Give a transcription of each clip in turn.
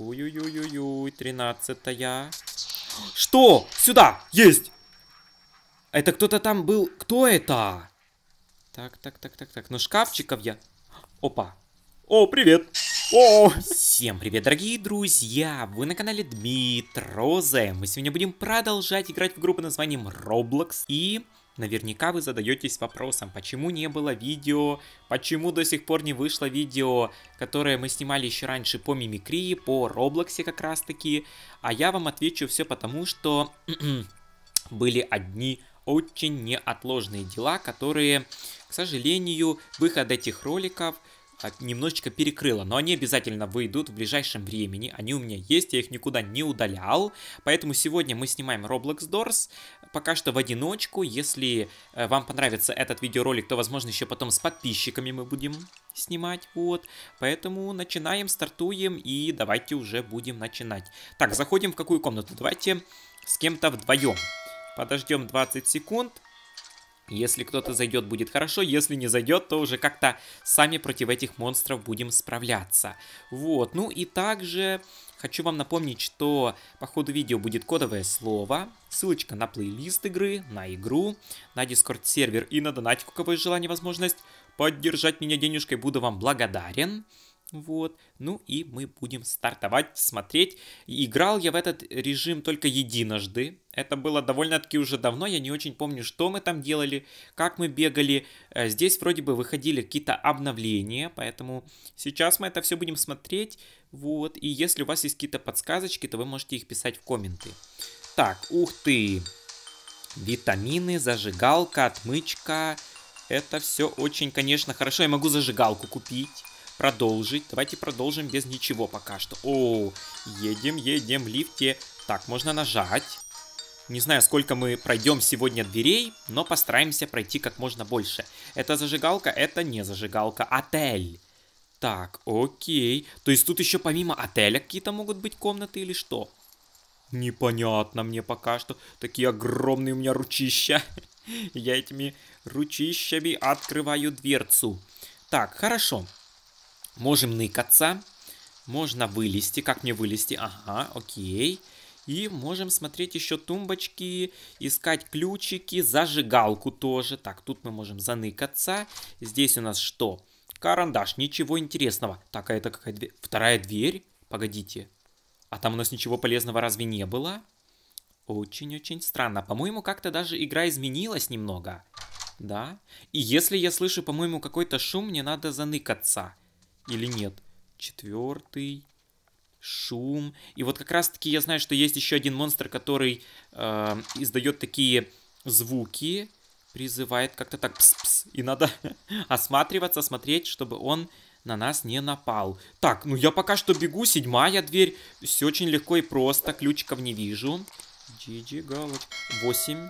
Уй-уй-уй-уй, тринадцатая. Что? Сюда! Есть! Это кто-то там был... Кто это? Так, так, так, так, так. Ну, шкафчиков я... Опа. О, привет! О! Всем привет, дорогие друзья! Вы на канале Дмитрозе. Мы сегодня будем продолжать играть в группу названием Roblox. И Наверняка вы задаетесь вопросом, почему не было видео, почему до сих пор не вышло видео, которое мы снимали еще раньше по мимикрии, по Роблоксе как раз таки. А я вам отвечу все потому, что были одни очень неотложные дела, которые, к сожалению, выход этих роликов – а, немножечко перекрыло, но они обязательно выйдут в ближайшем времени, они у меня есть, я их никуда не удалял, поэтому сегодня мы снимаем Roblox Doors, пока что в одиночку, если э, вам понравится этот видеоролик, то возможно еще потом с подписчиками мы будем снимать, вот, поэтому начинаем, стартуем и давайте уже будем начинать. Так, заходим в какую комнату, давайте с кем-то вдвоем, подождем 20 секунд, если кто-то зайдет, будет хорошо, если не зайдет, то уже как-то сами против этих монстров будем справляться. Вот, ну и также хочу вам напомнить, что по ходу видео будет кодовое слово, ссылочка на плейлист игры, на игру, на дискорд сервер и на донатик, у кого есть желание возможность поддержать меня денежкой, буду вам благодарен. Вот. Ну и мы будем стартовать, смотреть. Играл я в этот режим только единожды. Это было довольно-таки уже давно, я не очень помню, что мы там делали, как мы бегали. Э, здесь вроде бы выходили какие-то обновления, поэтому сейчас мы это все будем смотреть. Вот. И если у вас есть какие-то подсказочки, то вы можете их писать в комменты. Так, ух ты. Витамины, зажигалка, отмычка. Это все очень, конечно, хорошо. Я могу зажигалку купить продолжить. Давайте продолжим без ничего пока что. О, едем, едем в лифте. Так, можно нажать. Не знаю, сколько мы пройдем сегодня дверей, но постараемся пройти как можно больше. Это зажигалка, это не зажигалка, отель. Так, окей. То есть тут еще помимо отеля какие-то могут быть комнаты или что? Непонятно мне пока что. Такие огромные у меня ручища. Я этими ручищами открываю дверцу. Так, хорошо. Можем ныкаться. Можно вылезти. Как мне вылезти? Ага, окей. И можем смотреть еще тумбочки, искать ключики, зажигалку тоже. Так, тут мы можем заныкаться. Здесь у нас что? Карандаш, ничего интересного. Так, а это какая дверь? Вторая дверь? Погодите. А там у нас ничего полезного разве не было? Очень-очень странно. По-моему, как-то даже игра изменилась немного. Да? И если я слышу, по-моему, какой-то шум, мне надо заныкаться или нет. Четвертый шум. И вот как раз-таки я знаю, что есть еще один монстр, который э, издает такие звуки, призывает как-то так пс-пс. И надо осматриваться, смотреть, чтобы он на нас не напал. Так, ну я пока что бегу, седьмая дверь. Все очень легко и просто, ключиков не вижу. Джиджи, галочка. Восемь.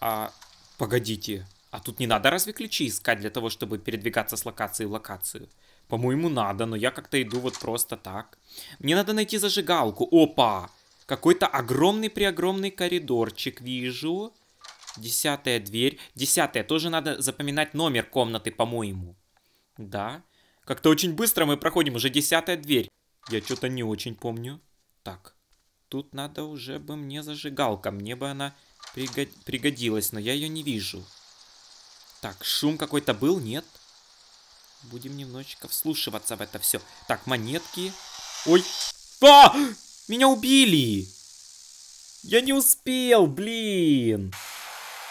А, погодите. А тут не надо разве ключи искать для того, чтобы передвигаться с локации в локацию? По-моему, надо, но я как-то иду вот просто так. Мне надо найти зажигалку. Опа! Какой-то огромный-преогромный коридорчик вижу. Десятая дверь. Десятая. Тоже надо запоминать номер комнаты, по-моему. Да. Как-то очень быстро мы проходим. Уже десятая дверь. Я что-то не очень помню. Так. Тут надо уже бы мне зажигалка. Мне бы она пригодилась, но я ее не вижу. Так, шум какой-то был, Нет. Будем немножечко вслушиваться в это все. Так, монетки. Ой. А! Меня убили! Я не успел, блин!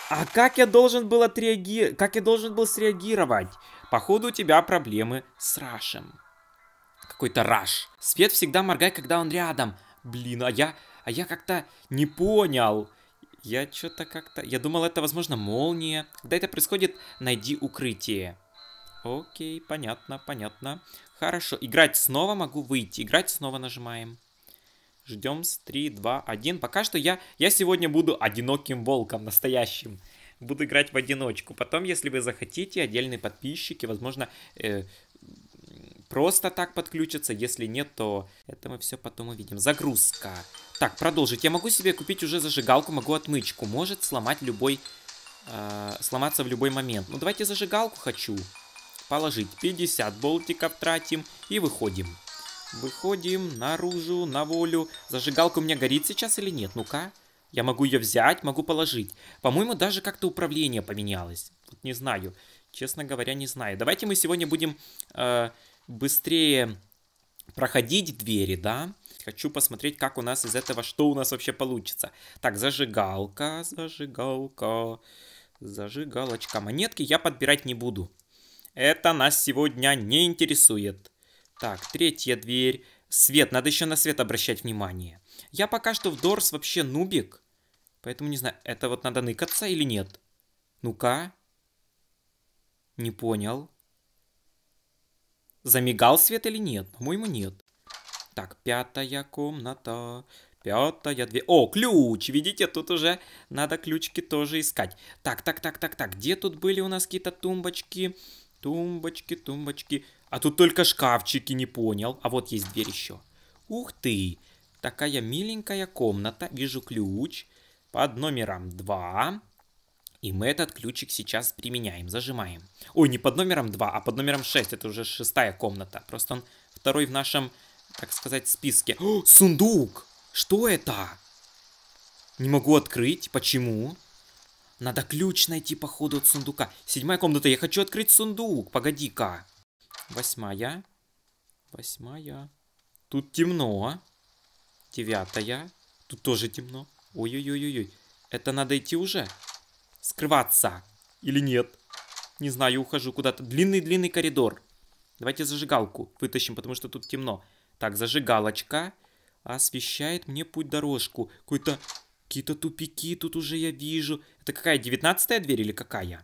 А как я должен был отреагировать? Как я должен был среагировать? Походу у тебя проблемы с Рашем. Какой-то Раш. Свет всегда моргай, когда он рядом. Блин, а я... А я как-то не понял. Я что-то как-то... Я думал, это, возможно, молния. Когда это происходит, найди укрытие. Окей, понятно, понятно. Хорошо, играть снова могу выйти. Играть снова нажимаем. Ждем с 3, 2, 1. Пока что я, я сегодня буду одиноким волком настоящим. Буду играть в одиночку. Потом, если вы захотите, отдельные подписчики, возможно, э, просто так подключатся. Если нет, то это мы все потом увидим. Загрузка. Так, продолжить. Я могу себе купить уже зажигалку, могу отмычку. Может сломать любой... Э, сломаться в любой момент. Ну, давайте зажигалку хочу. Хочу положить 50 болтиков тратим и выходим. Выходим наружу, на волю. Зажигалка у меня горит сейчас или нет? Ну-ка. Я могу ее взять, могу положить. По-моему, даже как-то управление поменялось. Вот не знаю. Честно говоря, не знаю. Давайте мы сегодня будем э, быстрее проходить двери, да? Хочу посмотреть, как у нас из этого, что у нас вообще получится. Так, зажигалка, зажигалка, зажигалочка. Монетки я подбирать не буду. Это нас сегодня не интересует. Так, третья дверь. Свет, надо еще на свет обращать внимание. Я пока что в Дорс вообще нубик. Поэтому не знаю, это вот надо ныкаться или нет. Ну-ка. Не понял. Замигал свет или нет? По-моему, нет. Так, пятая комната. Пятая дверь. О, ключ! Видите, тут уже надо ключики тоже искать. Так, так, так, так, так. Где тут были у нас какие-то тумбочки? Тумбочки, тумбочки. А тут только шкафчики, не понял. А вот есть дверь еще. Ух ты! Такая миленькая комната. Вижу ключ под номером 2. И мы этот ключик сейчас применяем, зажимаем. Ой, не под номером 2, а под номером 6. Это уже шестая комната. Просто он второй в нашем, так сказать, списке. О, сундук! Что это? Не могу открыть. Почему? Надо ключ найти, походу, от сундука. Седьмая комната. Я хочу открыть сундук. Погоди-ка. Восьмая. Восьмая. Тут темно. Девятая. Тут тоже темно. Ой-ой-ой-ой. Это надо идти уже? Скрываться. Или нет? Не знаю, ухожу куда-то. Длинный-длинный коридор. Давайте зажигалку вытащим, потому что тут темно. Так, зажигалочка освещает мне путь-дорожку. Какой-то Какие-то тупики тут уже я вижу. Это какая, девятнадцатая дверь или какая?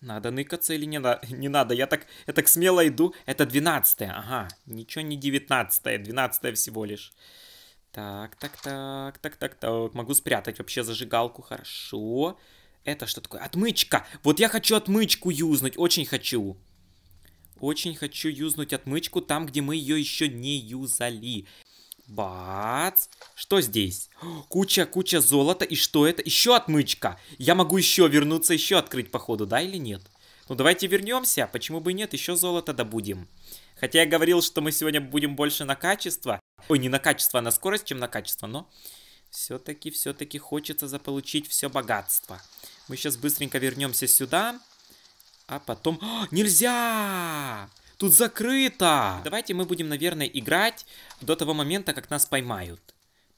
Надо ныкаться или не, на... не надо? Я так, я так смело иду. Это двенадцатая, ага. Ничего не девятнадцатая, двенадцатая всего лишь. Так, так, так, так, так, так. Могу спрятать вообще зажигалку, хорошо. Это что такое? Отмычка! Вот я хочу отмычку юзнуть, очень хочу. Очень хочу юзнуть отмычку там, где мы ее еще не юзали. Бац. Что здесь? Куча, куча золота. И что это? Еще отмычка. Я могу еще вернуться, еще открыть, походу, да или нет? Ну, давайте вернемся. Почему бы и нет? Еще золото добудем. Хотя я говорил, что мы сегодня будем больше на качество. Ой, не на качество, а на скорость, чем на качество, но... Все-таки, все-таки хочется заполучить все богатство. Мы сейчас быстренько вернемся сюда. А потом... О, нельзя! Нельзя! Тут закрыто! Давайте мы будем, наверное, играть до того момента, как нас поймают.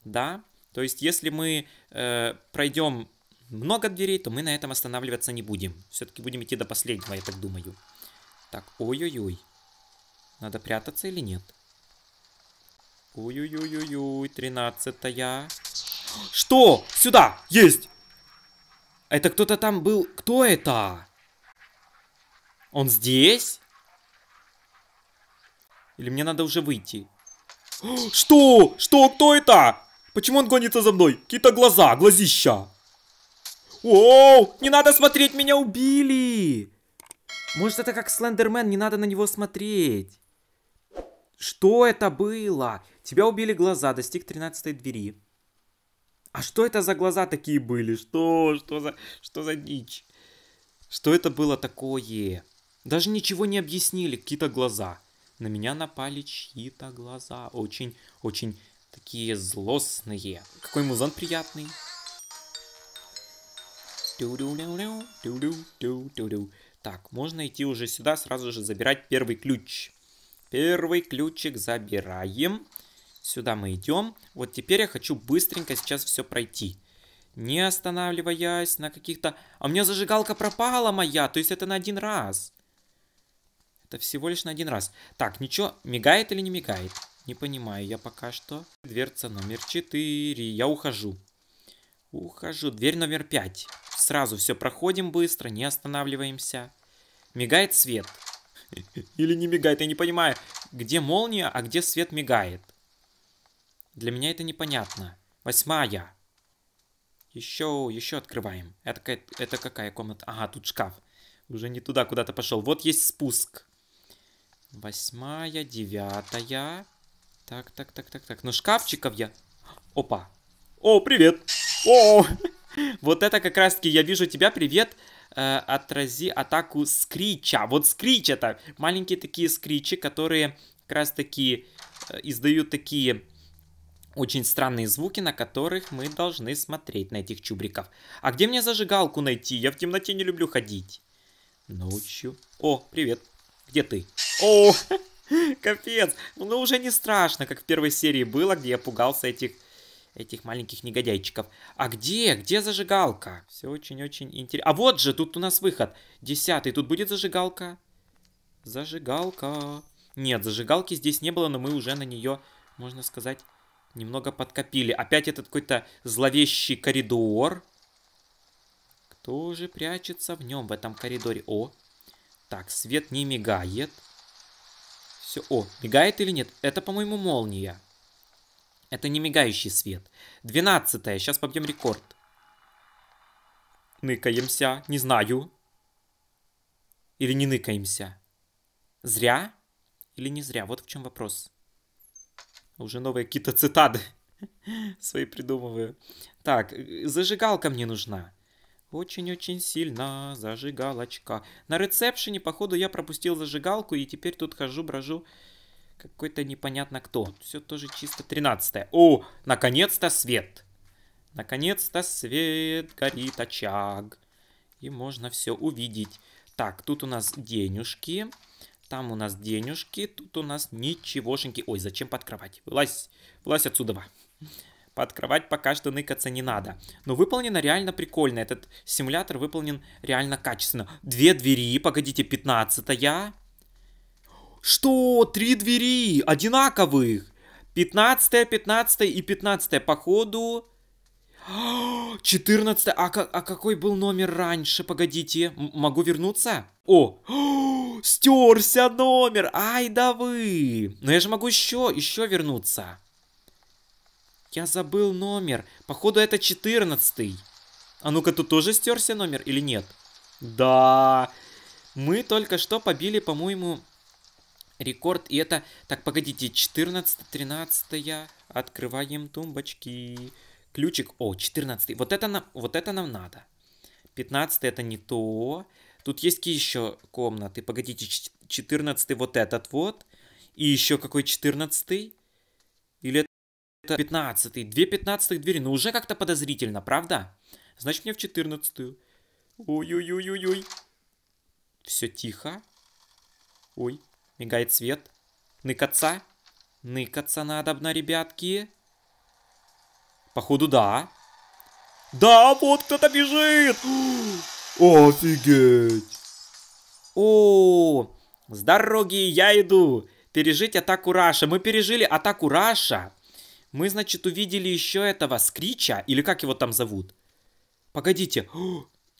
Да? То есть, если мы э, пройдем много дверей, то мы на этом останавливаться не будем. Все-таки будем идти до последнего, я так думаю. Так, ой-ой-ой. Надо прятаться или нет? Ой-ой-ой-ой-ой, тринадцатая. Что? Сюда! Есть! Это кто-то там был... Кто это? Он здесь? Или мне надо уже выйти? Что? Что? Кто это? Почему он гонится за мной? Какие-то глаза, глазища. Оу, не надо смотреть, меня убили. Может, это как Слендермен, не надо на него смотреть. Что это было? Тебя убили глаза, достиг 13 двери. А что это за глаза такие были? Что? Что за, что за дичь? Что это было такое? Даже ничего не объяснили, какие-то глаза на меня напали чьи-то глаза. Очень, очень такие злостные. Какой музон приятный. Так, можно идти уже сюда, сразу же забирать первый ключ. Первый ключик забираем. Сюда мы идем. Вот теперь я хочу быстренько сейчас все пройти. Не останавливаясь на каких-то... А у меня зажигалка пропала моя, то есть это на один раз. Это всего лишь на один раз. Так, ничего, мигает или не мигает? Не понимаю я пока что. Дверца номер 4. Я ухожу. Ухожу. Дверь номер 5. Сразу все проходим быстро, не останавливаемся. Мигает свет. Или не мигает, я не понимаю. Где молния, а где свет мигает? Для меня это непонятно. Восьмая. Еще, еще открываем. Это, это какая комната? Ага, тут шкаф. Уже не туда куда-то пошел. Вот есть спуск. Восьмая, девятая. Так, так, так, так, так. Но ну, шкафчиков я... Опа. О, привет. О, вот это как раз-таки я вижу тебя. Привет. Э, отрази атаку скрича. Вот скрич это. Маленькие такие скричи, которые как раз-таки э, издают такие очень странные звуки, на которых мы должны смотреть на этих чубриков. А где мне зажигалку найти? Я в темноте не люблю ходить. Ночью. О, привет. Где ты? О, капец. Ну, ну уже не страшно, как в первой серии было, где я пугался этих этих маленьких негодяйчиков. А где? Где зажигалка? Все очень-очень интересно. А вот же, тут у нас выход. Десятый, тут будет зажигалка? Зажигалка. Нет, зажигалки здесь не было, но мы уже на нее, можно сказать, немного подкопили. Опять этот какой-то зловещий коридор. Кто же прячется в нем, в этом коридоре? О, так, свет не мигает. Все. О, мигает или нет? Это, по-моему, молния. Это не мигающий свет. Двенадцатая. Сейчас побьем рекорд. Ныкаемся. Не знаю. Или не ныкаемся. Зря или не зря? Вот в чем вопрос. Уже новые какие-то цитаты свои придумываю. Так, э, зажигалка мне нужна. Очень-очень сильно зажигалочка. На ресепшене, походу, я пропустил зажигалку и теперь тут хожу, брожу. Какой-то непонятно кто. Все тоже чисто 13 -е. О, наконец-то свет. Наконец-то свет горит очаг. И можно все увидеть. Так, тут у нас денежки. Там у нас денежки. Тут у нас ничегошеньки. Ой, зачем под кровать? Вылазь. Вылазь отсюда под кровать пока что ныкаться не надо. Но выполнено реально прикольно, этот симулятор выполнен реально качественно. Две двери, погодите, 15 -я. Что? Три двери одинаковых. 15 15 и 15 походу. 14 а, как, а какой был номер раньше? Погодите, могу вернуться? О, стерся номер, ай да вы. Но я же могу еще, еще вернуться. Я забыл номер. Походу, это 14 -й. А ну-ка, тут тоже стерся номер или нет? Да. Мы только что побили, по-моему, рекорд. И это... Так, погодите, 14 13 -я. Открываем тумбочки. Ключик. О, 14 -й. Вот это нам, вот это нам надо. 15 это не то. Тут есть какие еще комнаты. Погодите, 14 вот этот вот. И еще какой 14 -й? Или это 15 две 15 двери, но уже как-то подозрительно, правда? Значит, мне в 14 Ой-ой-ой-ой-ой. Все тихо. Ой, мигает свет. Ныкаться. Ныкаться надо, на ребятки. Походу, да. Да, вот кто-то бежит. Офигеть. О, с дороги я иду. Пережить атаку Раша. Мы пережили атаку Раша. Мы, значит, увидели еще этого Скрича, или как его там зовут? Погодите,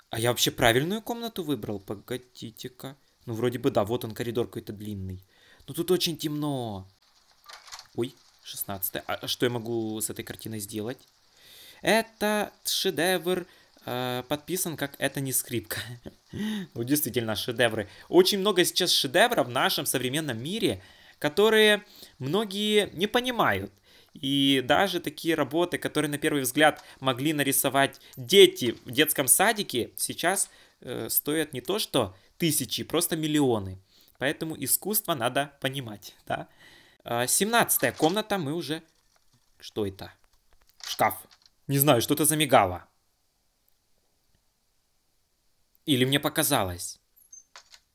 а я вообще правильную комнату выбрал? Погодите-ка. Ну, вроде бы да, вот он, коридор какой-то длинный. Но тут очень темно. Ой, 16 -е. А что я могу с этой картиной сделать? Это шедевр э, подписан как «Это не скрипка». ну, действительно, шедевры. Очень много сейчас шедевров в нашем современном мире, которые многие не понимают. И даже такие работы, которые на первый взгляд могли нарисовать дети в детском садике, сейчас э, стоят не то что тысячи, просто миллионы. Поэтому искусство надо понимать, да. А, семнадцатая комната, мы уже... Что это? Шкаф. Не знаю, что-то замигало. Или мне показалось.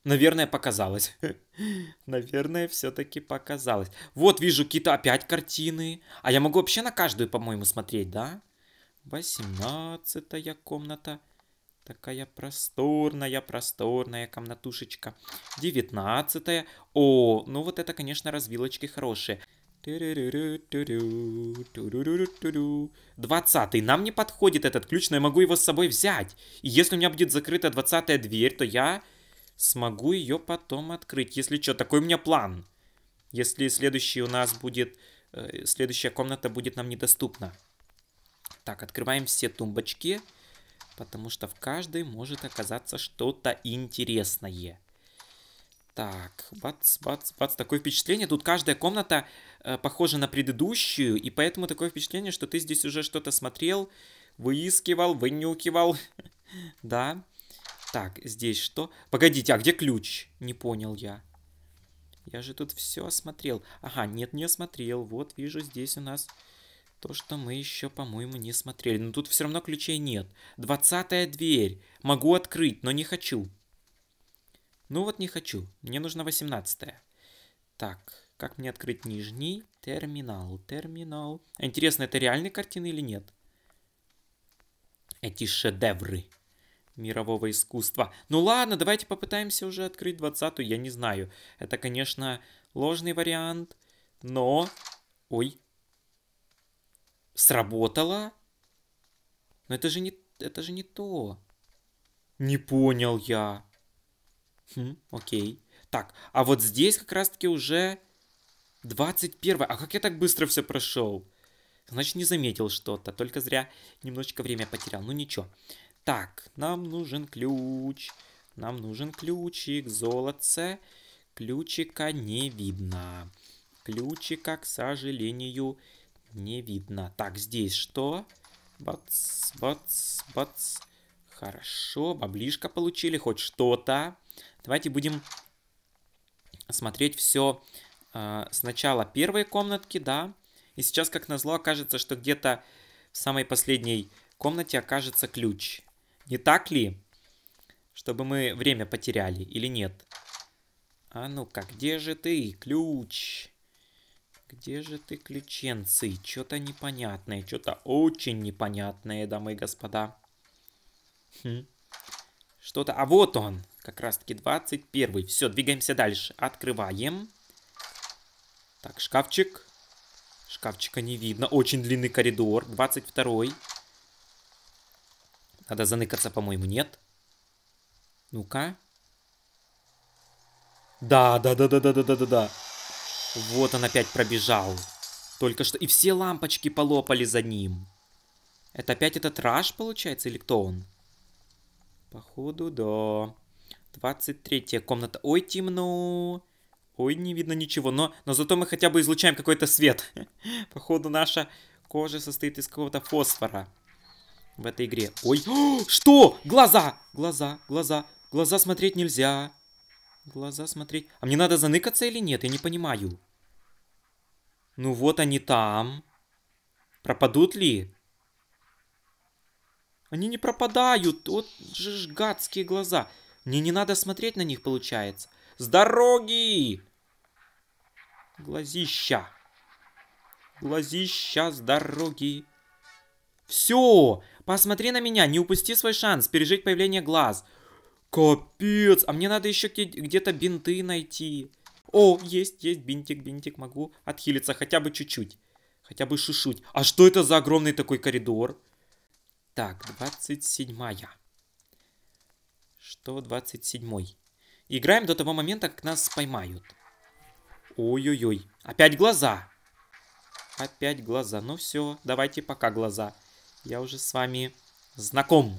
Наверное, показалось. Наверное, все-таки показалось. Вот, вижу какие-то опять картины. А я могу вообще на каждую, по-моему, смотреть, да? Восемнадцатая комната. Такая просторная, просторная комнатушечка. Девятнадцатая. О, ну вот это, конечно, развилочки хорошие. Двадцатый. Нам не подходит этот ключ, но я могу его с собой взять. И если у меня будет закрыта двадцатая дверь, то я смогу ее потом открыть. Если что, такой у меня план. Если следующий у нас будет... Э, следующая комната будет нам недоступна. Так, открываем все тумбочки, потому что в каждой может оказаться что-то интересное. Так, бац, бац, бац. Такое впечатление. Тут каждая комната э, похожа на предыдущую, и поэтому такое впечатление, что ты здесь уже что-то смотрел, выискивал, вынюкивал. Да. Так, здесь что? Погодите, а где ключ? Не понял я. Я же тут все осмотрел. Ага, нет, не осмотрел. Вот, вижу, здесь у нас то, что мы еще, по-моему, не смотрели. Но тут все равно ключей нет. Двадцатая дверь. Могу открыть, но не хочу. Ну вот не хочу. Мне нужна восемнадцатая. Так, как мне открыть нижний? Терминал, терминал. Интересно, это реальные картины или нет? Эти шедевры мирового искусства. Ну ладно, давайте попытаемся уже открыть двадцатую, я не знаю. Это, конечно, ложный вариант, но... Ой. Сработало? Но это же не, это же не то. Не понял я. Хм, окей. Так, а вот здесь как раз-таки уже 21. А как я так быстро все прошел? Значит, не заметил что-то, только зря немножечко время потерял. Ну ничего. Так, нам нужен ключ. Нам нужен ключик. Золотце. Ключика не видно. Ключика, к сожалению, не видно. Так, здесь что? Бац, бац, бац. Хорошо, баблишка получили, хоть что-то. Давайте будем смотреть все э, а, сначала первой комнатки, да. И сейчас, как назло, окажется, что где-то в самой последней комнате окажется ключ. Не так ли? Чтобы мы время потеряли или нет? А ну-ка, где же ты, ключ? Где же ты, ключенцы? Что-то непонятное, что-то очень непонятное, дамы и господа. Хм. Что-то... А вот он! Как раз-таки 21. Все, двигаемся дальше. Открываем. Так, шкафчик. Шкафчика не видно. Очень длинный коридор. 22. Надо заныкаться, по-моему, нет? Ну-ка. Да, да, да, да, да, да, да, да, да. Вот он опять пробежал. Только что. И все лампочки полопали за ним. Это опять этот Раш, получается, или кто он? Походу, да. 23 комната. Ой, темно. Ой, не видно ничего. Но, но зато мы хотя бы излучаем какой-то свет. Походу, наша кожа состоит из какого-то фосфора в этой игре. Ой, что? Глаза! Глаза, глаза, глаза смотреть нельзя. Глаза смотреть. А мне надо заныкаться или нет? Я не понимаю. Ну вот они там. Пропадут ли? Они не пропадают. Вот же гадские глаза. Мне не надо смотреть на них, получается. С дороги! Глазища. Глазища с дороги. Все, посмотри на меня, не упусти свой шанс пережить появление глаз. Капец, а мне надо еще где-то бинты найти. О, есть, есть, бинтик, бинтик, могу отхилиться хотя бы чуть-чуть. Хотя бы шушуть. А что это за огромный такой коридор? Так, 27-я. Что 27-й? Играем до того момента, как нас поймают. Ой-ой-ой. Опять глаза. Опять глаза. Ну все, давайте пока глаза. Я уже с вами знаком.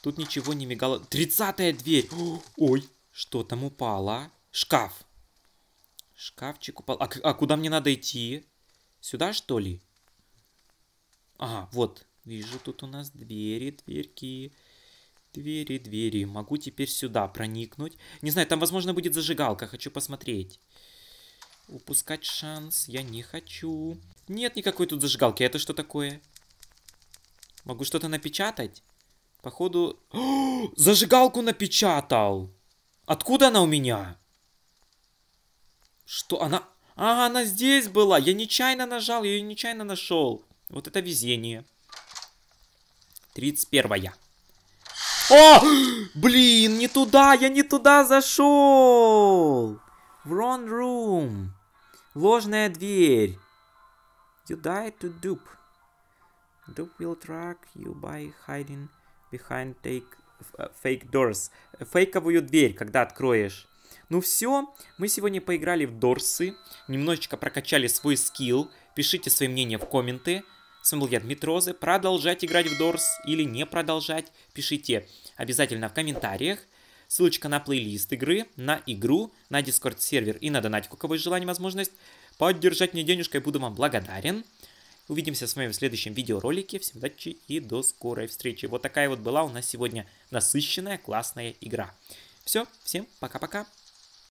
Тут ничего не мигало. Тридцатая дверь. Ой, что там упало? Шкаф. Шкафчик упал. А, а куда мне надо идти? Сюда, что ли? Ага. вот. Вижу, тут у нас двери, дверки. Двери, двери. Могу теперь сюда проникнуть. Не знаю, там, возможно, будет зажигалка. Хочу посмотреть. Упускать шанс я не хочу. Нет никакой тут зажигалки. Это что такое? Могу что-то напечатать? Походу... О, зажигалку напечатал! Откуда она у меня? Что она... А, она здесь была! Я нечаянно нажал, я ее нечаянно нашел. Вот это везение. 31 -я. О! Блин, не туда, я не туда зашел! Wrong room. Ложная дверь. You died to dupe. The will track you by hiding behind take, э, fake doors. Фейковую дверь, когда откроешь. Ну все, мы сегодня поиграли в Дорсы, немножечко прокачали свой скилл. Пишите свои мнения в комменты. С вами был я, Дмитрозы. Продолжать играть в Дорс или не продолжать, пишите обязательно в комментариях. Ссылочка на плейлист игры, на игру, на дискорд сервер и на донатику, у кого есть желание, возможность. Поддержать мне денежкой, буду вам благодарен. Увидимся с вами в следующем видеоролике. Всем удачи и до скорой встречи. Вот такая вот была у нас сегодня насыщенная классная игра. Все, всем пока-пока.